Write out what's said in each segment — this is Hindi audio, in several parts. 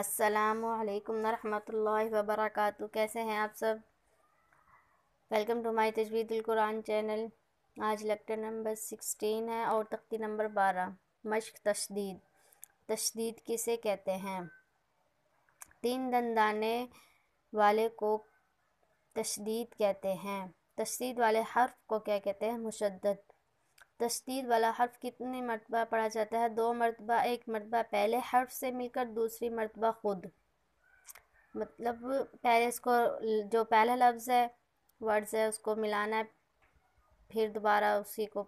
असलकम वरहल वबरकू कैसे हैं आप सब वेलकम टू माई तजवीदुल कुरान चैनल आज लेक्चर नंबर सिक्सटीन है और तख्ती नंबर बारह मश्क तशदीद तशदीद किसे कहते हैं तीन दंदाने वाले को तशदीद कहते हैं तशदीद वाले हर्फ को क्या कहते हैं मुशद्दत तशदीद वाला हर्फ कितने मरतबा पढ़ा जाता है दो मरतबा एक मरतबा पहले हर्फ से मिलकर दूसरी मरतबा ख़ुद मतलब पहले इसको जो पहला लफ्ज़ है वर्ड्स है उसको मिलाना है फिर दोबारा उसी को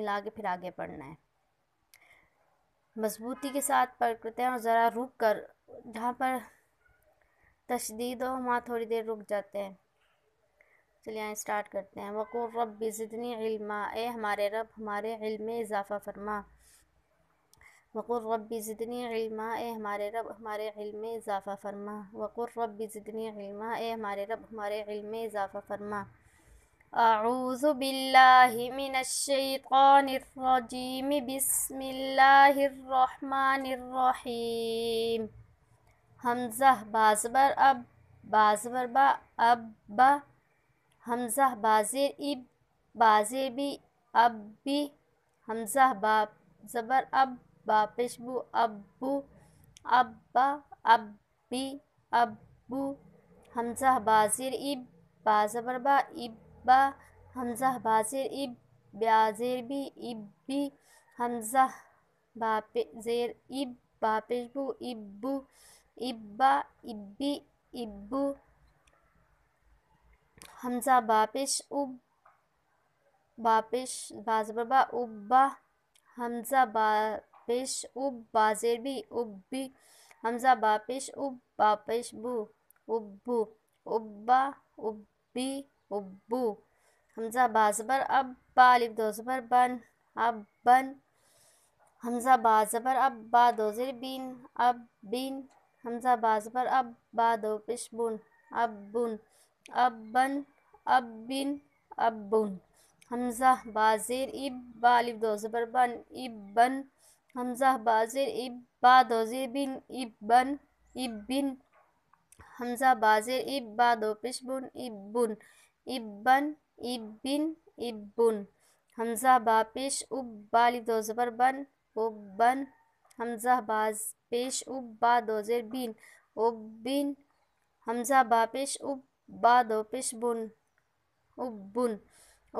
मिला के फिर आगे पढ़ना है मजबूती के साथ पढ़ करते हैं और ज़रा रुक कर जहाँ पर तशदीद हो वहाँ थोड़ी देर रुक जाते हैं चलिए यहाँ स्टार्ट करते हैं वक़ुर रब ज़िदनी ए हमारे रब हमारे में इजाफ़ा फरमा वक़ुर रब ज़िदनी ए हमारे रब हमारे में इजाफ़ा फरमा वक़ुर रब ज़िदनी ए हमारे रब हमारे में इजाफ़ा फरमा अऊज़ु बिल्लाहि मिनश्शैतानिर रजीम बिस्मिल्लाहिर्रहमानिर्रहीम हमज़ह बाजबर अब बाजबर बा अब बा हमज़ा बाज़िर इब बाज़िर भी अब भी हमज़ा बाप ज़बर अब बापिशबू अबू अब्बा भी अबू हमज़ा बाज़िर इब बाज़बर बा इब्बा हमज़ा बाज़िर इब भी इब भी हमज़ा बाप ज़ेर इब बापिशबू इबू इब्बा इब्बी इबू हमज़ा बापिश उब बापिश बाजबा उब्बा हमज़ा बापिश उब बाजेबी उब्बी हमज़ा बापिश उब बापिश बू उब्बू उब्बा उब्बी उब्बू हमज़ा बाजबर अब बालिब दोजबर बन अब बन हमज़ा बाजबर अब बा दोजर बिन अब बिन हमज़ा बाजबर अब बा दो पिश बुन अब बुन अब बन अब बिन अबुन हमजा बाजिर इब बालिब दो जबर बन इब बन हमजा बाजिर इब बा दोजे बिन इब बन इब बिन हमजा बाजिर इब बा दो पिशबुन इब बुन इब बन इब बिन इब बुन हमजा बापिश उब बालिब दो जबर बन उब बन हमजा बाज पेश उब बा दोजेर बिन उब बिन हमजा बापिश उब बा दो पिश बुन उब्बुन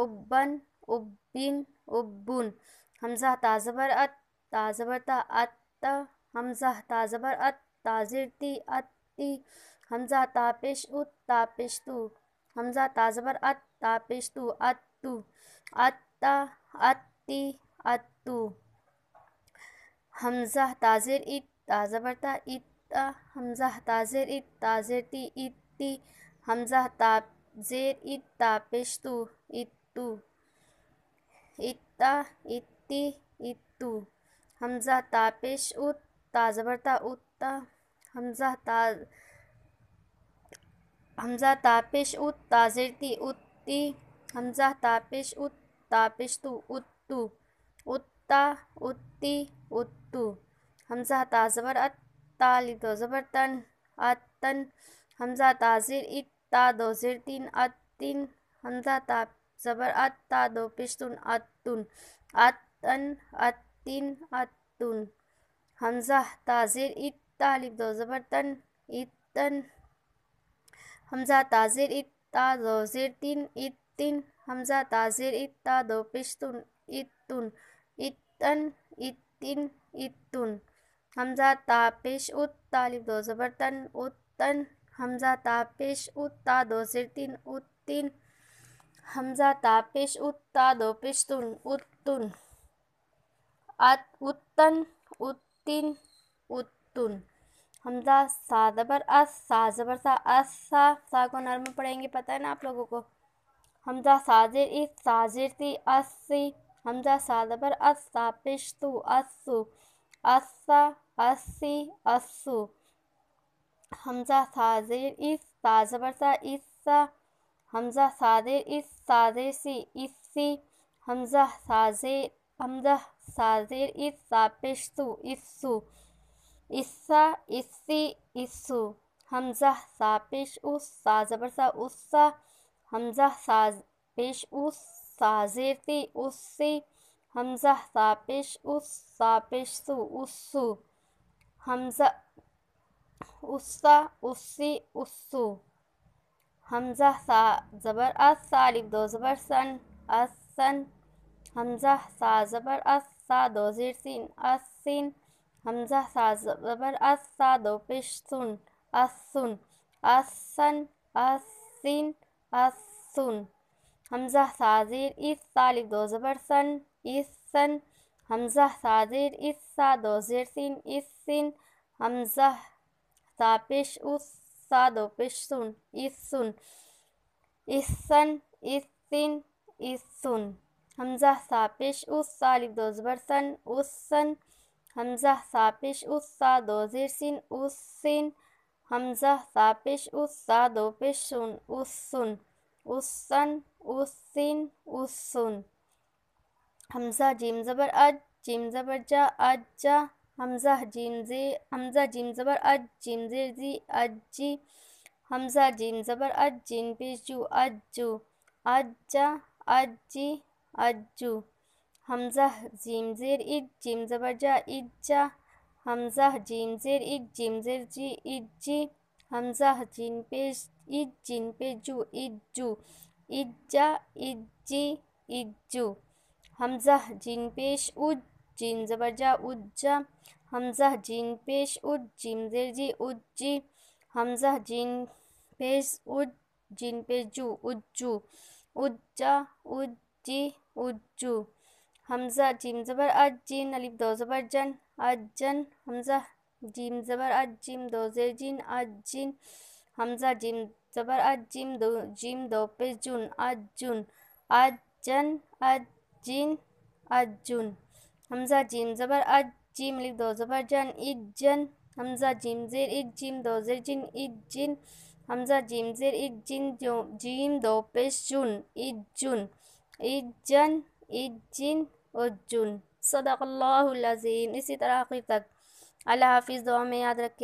उबन उबिन उबुन हमजा ताजबर अत ताजबर ता अत हमजा ताजबर अत ताजिर ती अति हमजा तापिश उत तापिश तू हमजा ताजबर अत तापिश तू अत तू अत्ता अति अतु हमजा ताजिर इत ताजबर ता इत हमजा ताजिर इत ताजिर ती इति हमजा ताप जेर इत्ता पेशतु इत्तु इत्ता इत्ति इत्तु हमजा तापेश उत ता जबरता उत्ता हमजा ताज हमजा तापेश उत ताजेरती उत्ति हमजा तापेश उत तापेशतु उत्तु उत्ता उत्ति उत्तु हमजा ताजबर अत ताली तो जबरतन अतन हमजा ताजिर इत ता दो सिर तीन अत तीन हमजा ता ज़बर अत ता दो पिश्तुन अतुन अतन अतिन अतुन हमजा जिर इत तालिब दो ज़बर तन इत इतन हमजा जिर इत ता दो जिर तीन इत तीन हमजा जिर इत ता दो पिश्तुन इतुन इतन इतिन इतुन हमजा तापिश उत तालिब दो ज़बर तन उत तन हमज़ा तापिश उत्ता दो सिरतिन उत्तिन हमज़ा तापिश उत्ता दो पिश्तुन उत्तुन अत उत्तन उत्तिन उत्तुन हमजा सा अस सा जबर सा अस सा सा को नर्म पढ़ेंगे पता है ना आप लोगों को हमजा साजिर इस साजिर ती अस सी हमजा सा जबर अस सा पिश तू असु असा अस्सी अस्सु हमज़ा साजिर इस साजबर साजबरसा इस्सा हमज़ा साजिर इस साजे साजिरसी इसी हमज़ा साजे हमज़ा साजिर इस सापिशसु इस्सु इस्सा इसी इस्सु हमज़ा सापेश उस साजबर साजबरसा उस्सा हमज़ा साजिश उस साजिरती उसी हमज़ा सापेश उस सापिशसु उस्सु हमज़ा उस्ता उसी उस्सू हमज़ा सा ज़बर अस दो ज़बर सन असन हमज़ा सा ज़बर अस सा दो ज़िर सिन असिन हमज़ा सा ज़बर अस सा दो पिश सुन असुन असन असिन असुन हमज़ा साजिर इस सालिफ दो ज़बर सन इस सन हमज़ा साजिर इस सा दो ज़िर सिन इस सिन हमज़ा सापिश उस सुन सुन इस इस सन इस इससन इस सुन हमजा सापिश उस सालिब दो जबर सन उस सन हमजा सापिश उस सा दो जिर सिन उस सिन हमजा सापिश उस सा दो पिश सुन उस सुन उस सन उस सिन उस सुन हमजा जिम ज़बर अज जिम ज़बर जा अज जा हमज़ा जीम जे हमज़ा जीम ज़बर अज जीम जे जी अज जी हमज़ा जीम ज़बर अज जीम पेश जू अज अज्जा अज्जी अज्जू हमज़ा जीम जेर इज जीम ज़बर जा इज्जा हमज़ा जीम जेर इज जीम जेर जी इज्जी हमज़ा जीन पेश इज जीन पेश जू इज्जू इज्जा इज्जी इज्जू हमज़ा जीन पेश उज जीम ज़बरजा उज्जा हमज़ा जीन पेश उज जीम ज़ेरजी जी हमज़ा जीन पेश उज जीन पेश जू उज्जू उज्जा उज्जी उज्जू हमज़ा जीम ज़बर अज जीन अलिफ दो ज़बर जन अजन हमज़ा जीम ज़बर अज जीम दो ज़ेर जीन अजिन हमज़ा जीम ज़बर अज जीम दो जीम दो पे जुन अजुन अजन अजिन अजुन हमज़ा जीम ज़बर अज जीम लिख दो ज़बर जन इज जन हमज़ा जीम ज़ेर इज जीम दो ज़ेर जिन इज जिन हमज़ा जीम ज़ेर इज जिन जो जीम दो पेश जुन इज जुन इज जन इज जिन और जुन सदाकल्लाज़ीम इसी तरह आखिर तक अल्लाह हाफिज़ दुआ में याद रखें